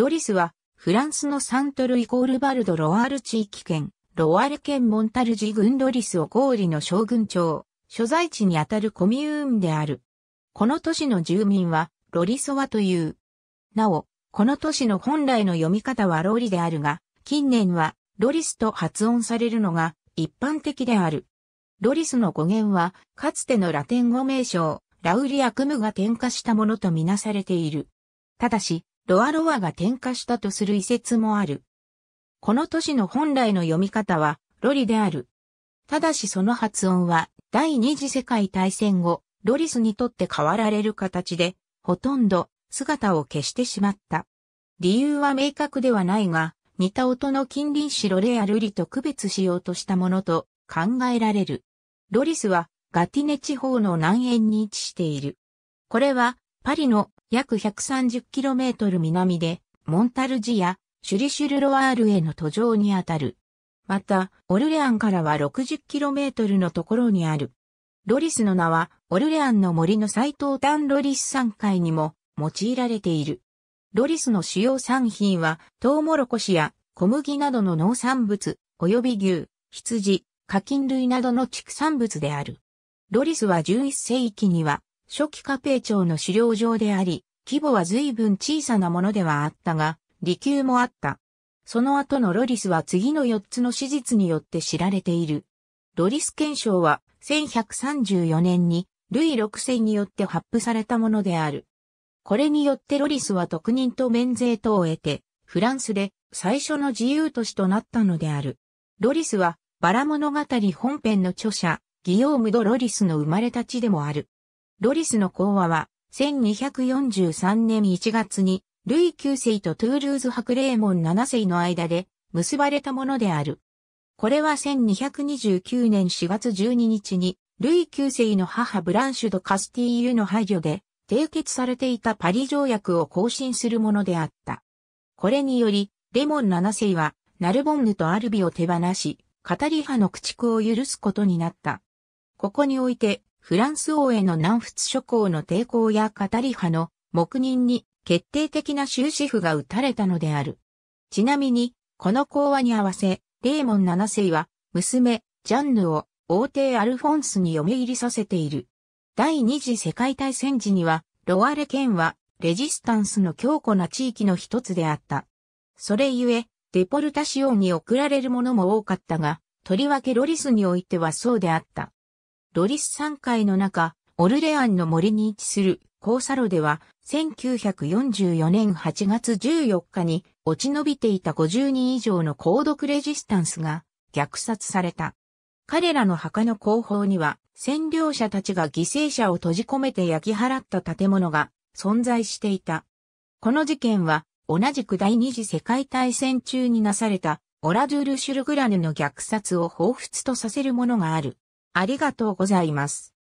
ロリスは、フランスのサントルイコールバルド・ロワール地域圏、ロワール県モンタルジ軍ロリスをゴーリの将軍庁、所在地にあたるコミューンである。この都市の住民は、ロリソワという。なお、この都市の本来の読み方はロリであるが、近年は、ロリスと発音されるのが一般的である。ロリスの語源は、かつてのラテン語名称、ラウリアクムが添加したものとみなされている。ただし、ロアロアが転化したとする遺説もある。この都市の本来の読み方は、ロリである。ただしその発音は、第二次世界大戦後、ロリスにとって変わられる形で、ほとんど姿を消してしまった。理由は明確ではないが、似た音の近隣市ロレアルリと区別しようとしたものと考えられる。ロリスはガティネ地方の南縁に位置している。これはパリの約 130km 南で、モンタルジやシュリシュルロワールへの途上にあたる。また、オルレアンからは 60km のところにある。ロリスの名は、オルレアンの森の最東端ロリス山海にも用いられている。ロリスの主要産品は、トウモロコシや小麦などの農産物、及び牛、羊、花金類などの畜産物である。ロリスは11世紀には、初期貨幣庁の資料上であり、規模は随分小さなものではあったが、利休もあった。その後のロリスは次の4つの史実によって知られている。ロリス憲章は1134年にルイ6世によって発布されたものである。これによってロリスは特任と免税等を得て、フランスで最初の自由都市となったのである。ロリスはバラ物語本編の著者、ギヨーム・ド・ロリスの生まれた地でもある。ロリスの講話は、1243年1月に、ルイ9世とトゥールーズレーモン7世の間で結ばれたものである。これは1229年4月12日に、ルイ9世の母ブランシュド・カスティーユの配慮で、締結されていたパリ条約を更新するものであった。これにより、レモン7世は、ナルボンヌとアルビを手放し、カタリ派の駆逐を許すことになった。ここにおいて、フランス王への南仏諸侯の抵抗や語り派の黙認に決定的な終止符が打たれたのである。ちなみに、この講話に合わせ、レーモン七世は、娘、ジャンヌを王帝アルフォンスに嫁入りさせている。第二次世界大戦時には、ロワレ県は、レジスタンスの強固な地域の一つであった。それゆえ、デポルタシオンに送られるものも多かったが、とりわけロリスにおいてはそうであった。ロリス山海の中、オルレアンの森に位置するコーサロでは、1944年8月14日に落ち延びていた50人以上の高毒レジスタンスが虐殺された。彼らの墓の後方には、占領者たちが犠牲者を閉じ込めて焼き払った建物が存在していた。この事件は、同じく第二次世界大戦中になされた、オラドゥル・シュルグラヌの虐殺を彷彿とさせるものがある。ありがとうございます。